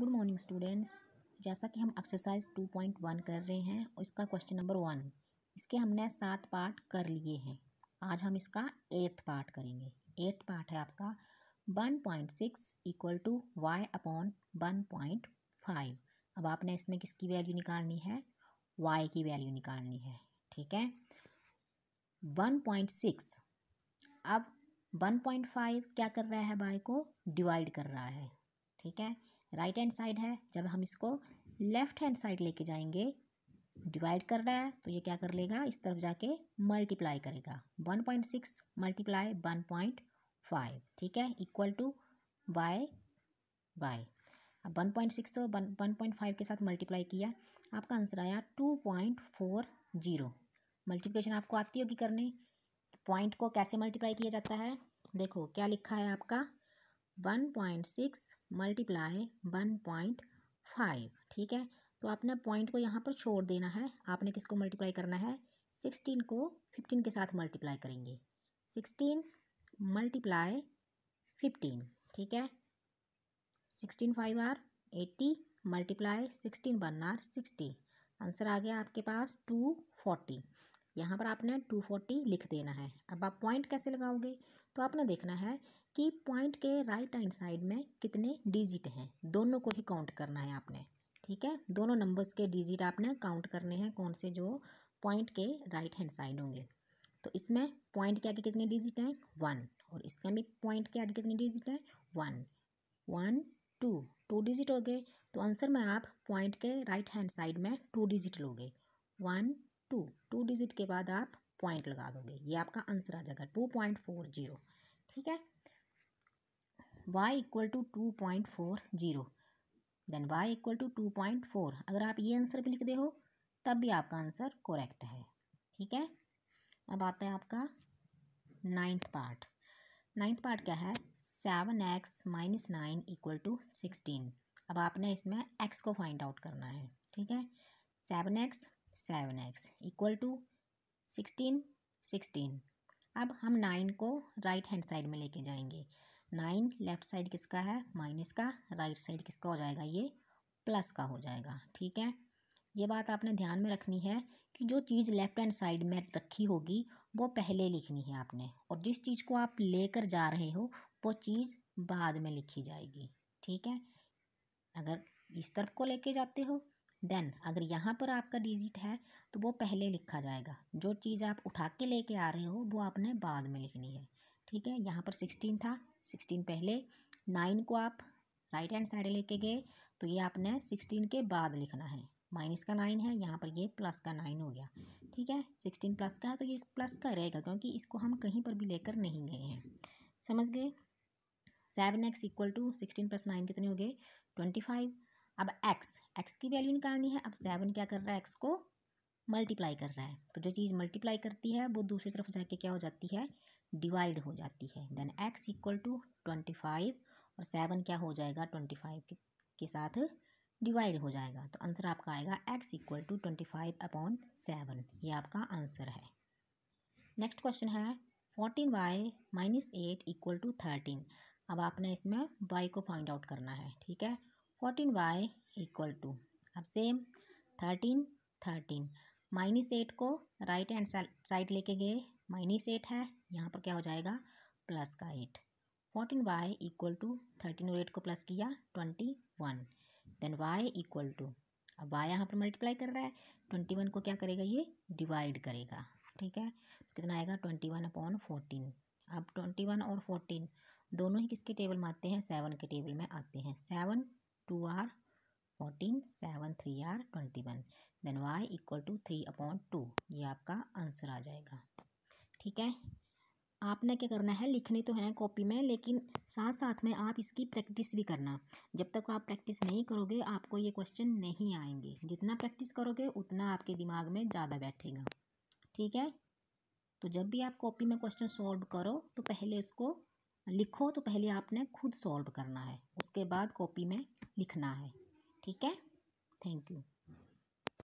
good morning students जैसा कि हम एक्सरसाइज 2.1 कर रहे हैं और इसका क्वेश्चन नंबर वन इसके हमने सात पार्ट कर लिए हैं आज हम इसका एट्थ पार्ट करेंगे एट्थ पार्ट है आपका 1.6 point six equal to Y upon one point five अब आपने इसमें किसकी वैल्यू निकालनी है वाई की वैल्यू निकालनी है ठीक है वन पॉइंट सिक्स अब वन पॉइंट फाइव क्या कर रहा है वाई को डिवाइड कर रहा है ठीक है राइट हैंड साइड है जब हम इसको लेफ्ट हैंड साइड लेके जाएंगे डिवाइड कर रहा है तो ये क्या कर लेगा इस तरफ जाके मल्टीप्लाई करेगा one point six multiply one point five ठीक है इक्वल टू वाई वाई अब वन पॉइंट सिक्स और वन पॉइंट फाइव के साथ मल्टीप्लाई किया आपका आंसर आया two point four zero multiplication आपको आती होगी करने पॉइंट को कैसे मल्टीप्लाई किया जाता है देखो क्या लिखा है आपका one point six multiply one point five ठीक है तो आपने पॉइंट को यहाँ पर छोड़ देना है आपने किसको मल्टीप्लाई करना है सिक्सटीन को फिफ्टीन के साथ मल्टीप्लाई करेंगे सिक्सटीन मल्टीप्लाई फिफ्टीन ठीक है sixteen five are eighty multiply sixteen one are sixty answer आ गया आपके पास टू फोर्टी यहाँ पर आपने टू फोर्टी लिख देना है अब आप पॉइंट कैसे लगाओगे तो आपने देखना है कि पॉइंट के राइट हैंड साइड में कितने डिजिट हैं दोनों को ही काउंट करना है आपने ठीक है दोनों नंबर्स के डिजिट आपने काउंट करने हैं कौन से जो पॉइंट के राइट हैंड साइड होंगे तो इसमें पॉइंट के आगे कितने डिजिट हैं वन और इसमें भी पॉइंट के आगे कितने डिजिट हैं one one two two digit हो गए तो आंसर में आप पॉइंट के राइट हैंड साइड में टू डिजिट लोगे वन टू टू डिजिट के बाद आप पॉइंट लगा दोगे ये आपका आंसर आ जाएगा टू पॉइंट फोर जीरो ठीक है y equal to two point four zero then y equal to two point four अगर आप ये आंसर भी लिख दे हो तब भी आपका आंसर करेक्ट है ठीक है अब आता है आपका नाइन्थ पार्ट नाइन्थ पार्ट क्या है seven X minus nine equal to sixteen अब आपने इसमें एक्स को फाइंड आउट करना है ठीक है seven X seven X equal to sixteen sixteen अब हम नाइन को राइट हैंड साइड में लेके जाएंगे नाइन लेफ्ट साइड किसका है माइनस का राइट साइड किसका हो जाएगा ये प्लस का हो जाएगा ठीक है ये बात आपने ध्यान में रखनी है कि जो चीज़ लेफ्ट हैंड साइड में रखी होगी वो पहले लिखनी है आपने और जिस चीज़ को आप लेकर जा रहे हो वो चीज़ बाद में लिखी जाएगी ठीक है अगर इस तरफ को लेके जाते हो देन अगर यहाँ पर आपका डिजिट है तो वो पहले लिखा जाएगा जो चीज़ आप उठा के लेके आ रहे हो वो आपने बाद में लिखनी है ठीक है यहाँ पर सिक्सटीन था सिक्सटीन पहले नाइन को आप राइट हैंड साइड लेके गए तो ये आपने सिक्सटीन के बाद लिखना है माइनस का नाइन है यहाँ पर ये प्लस का नाइन हो गया ठीक है सिक्सटीन प्लस का है तो ये प्लस का रहेगा क्योंकि इसको हम कहीं पर भी लेकर नहीं गए हैं समझ गए seven X equal to sixteen plus nine कितने हो गए ट्वेंटी फाइव अब एक्स एक्स की वैल्यू निकालनी है अब सेवन क्या कर रहा है एक्स को मल्टीप्लाई कर रहा है तो जो चीज़ मल्टीप्लाई करती है वो दूसरी तरफ जाके क्या हो जाती है डिवाइड हो जाती है then X equal to twenty five और सेवन क्या हो जाएगा ट्वेंटी फाइव के साथ डिवाइड हो जाएगा तो आंसर आपका आएगा X equal to twenty five upon seven ये आपका आंसर है नेक्स्ट क्वेश्चन है fourteen Y minus eight equal to thirteen अब आपने इसमें y को फाइंड आउट करना है ठीक है फोर्टीन वाई इक्वल टू अब same thirteen thirteen minus eight को राइट हैंड साइड लेके गए माइनस एट है यहाँ पर क्या हो जाएगा प्लस का eight fourteen Y equal to thirteen और एट को प्लस किया twenty one then Y equal to अब वाई यहाँ पर मल्टीप्लाई कर रहा है ट्वेंटी वन को क्या करेगा ये डिवाइड करेगा ठीक है तो कितना आएगा ट्वेंटी वन अपॉन फोर्टीन अब ट्वेंटी वन और फोर्टीन दोनों ही किसके टेबल में आते हैं सेवन के टेबल में आते हैं seven seven three are twenty one then y equal to three upon two ये आपका आंसर आ जाएगा ठीक है आपने क्या करना है लिखने तो हैं कॉपी में लेकिन साथ साथ में आप इसकी प्रैक्टिस भी करना जब तक आप प्रैक्टिस नहीं करोगे आपको ये क्वेश्चन नहीं आएंगे जितना प्रैक्टिस करोगे उतना आपके दिमाग में ज़्यादा बैठेगा ठीक है तो जब भी आप कॉपी में क्वेश्चन सॉल्व करो तो पहले उसको लिखो तो पहले आपने खुद सॉल्व करना है उसके बाद कॉपी में लिखना है ठीक है थैंक यू